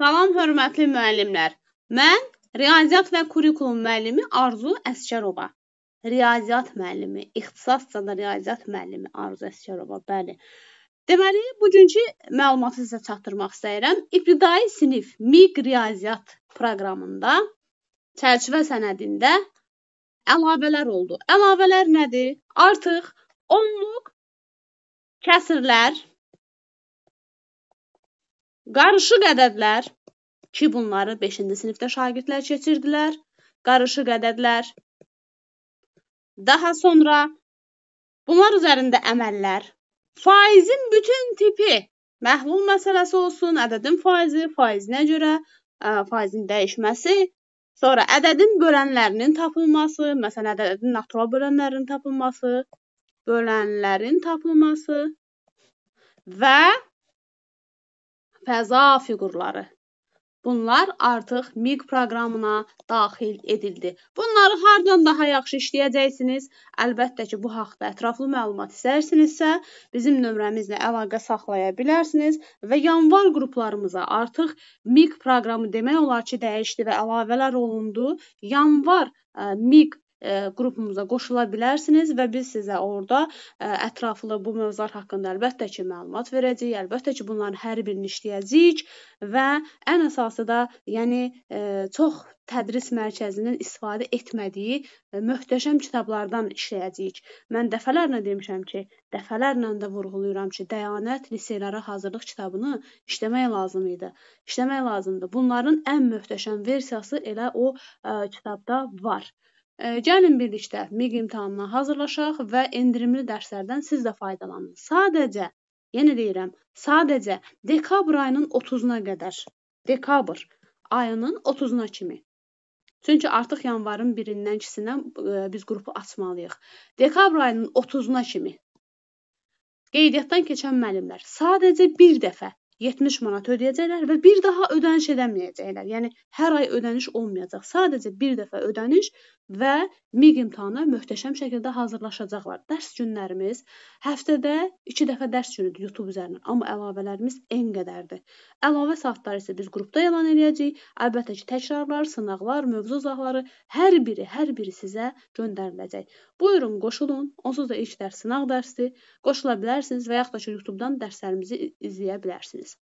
Salam hörmətli müəllimlər. Mən riyaziyyat və kurikulum müəllimi Arzu Əsgərova. Riyaziyyat müəllimi, ixtisasca da riyaziyyat müəllimi Arzu Əsgərova, bəli. Deməli, bugünkü məlumatı sizə çatdırmaq istəyirəm. İbtidai sinif MİQ riyaziyyat proqramında çərçivə sənədində əlavələr oldu. Əlavələr nədir? Artıq onluq kəsirlər Qarışıq ədədlər ki, bunları 5-ci sinifdə şagirdlər keçirdilər. Qarışıq ədədlər. Daha sonra bunlar üzərində əməllər. Faizin bütün tipi, məhlul məsələsi olsun, ədədin faizi, faizinə görə, ə, faizin dəyişməsi, sonra ədədin bölənlərinin tapılması, məsələn, ədədin natural bölənlərinin tapılması, bölənlərin tapılması və fəza fiqurları. Bunlar artıq MIG proqramına daxil edildi. Bunları hardan daha yaxşı işləyəcəksiniz? Əlbəttə ki, bu haqqda ətraflı məlumat istəyirsinizsə, bizim nömrəmizlə əlaqə saxlaya bilərsiniz və yanvar qruplarımıza artıq MIG proqramı demək olar ki, dəyişdi və əlavələr olundu. Yanvar e, MIG E, qrupumuza qoşula bilərsiniz və biz sizə orada e, ətraflı bu mövzular haqqında əlbəttə ki, məlumat verəcəyik. Əlbəttə ki, bunların hər birini işləyəcəyik və ən əsası da, yəni e, çox tədris mərkəzinin istifadə etmədiyi möhtəşəm kitablardan işləyəcəyik. Mən dəfələrlə demişəm ki, dəfələrlə də vurğuluyuram ki, Dəyanət liseylərə hazırlıq kitabını işləmək lazım idi. İşləmək lazımdır. Bunların ən möhtəşəm versiyası elə o ə, kitabda var. Gəlin birlikdə MIQ imtahanına hazırlaşaq və endirimli dərslərdən siz də faydalanın. Sadəcə, yenə deyirəm, sadəcə dekabr ayının 30-una qədər, dekabr ayının 30-una kimi. Çünki artıq yanvarın 1-dən 2-sinə e, biz qrupu açmalıyıq. Dekabr ayının 30-una kimi qeydiyyatdan keçən müəllimlər sadəcə bir dəfə 70 manat ödəyəcəklər və bir daha ödəniş edəməyəcəklər. Yəni hər ay ödəniş olmayacaq. Sadəcə bir dəfə ödəniş və MİQ imtahanına möhtəşəm şəkildə hazırlaşacaqlar. Dərs günlərimiz həftədə 2 dəfə dərs günüdür YouTube üzərindən, amma əlavələrimiz n qədərdir. Əlavə saatları isə biz qrupda elan eləyəcəyik. Əlbəttə ki, təkrarlar, sınaqlar, mövzu uzaqları hər biri, hər biri sizə göndəriləcək. Buyurun, qoşulun. Onsuz da ilk dərs sınaq dərsidir. Qoşula bilərsiniz və yaxud da ki, YouTube-dan dərslərimizi izləyə bilərsiniz.